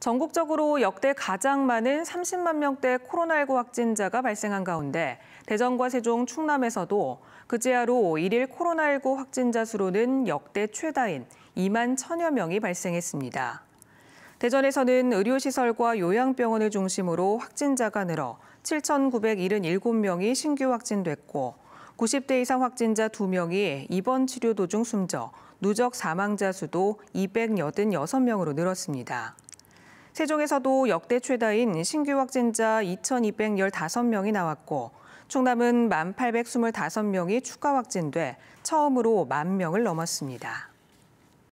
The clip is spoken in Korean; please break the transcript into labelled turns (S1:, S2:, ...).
S1: 전국적으로 역대 가장 많은 30만 명대 코로나19 확진자가 발생한 가운데 대전과 세종, 충남에서도 그제야로 일일 코로나19 확진자 수로는 역대 최다인 2만 천여 명이 발생했습니다. 대전에서는 의료시설과 요양병원을 중심으로 확진자가 늘어 7,977명이 신규 확진됐고 90대 이상 확진자 2명이 입원 치료 도중 숨져 누적 사망자 수도 286명으로 늘었습니다. 세종에서도 역대 최다인 신규 확진자 2,215명이 나왔고 충남은 1,825명이 추가 확진돼 처음으로 1만 명을 넘었습니다.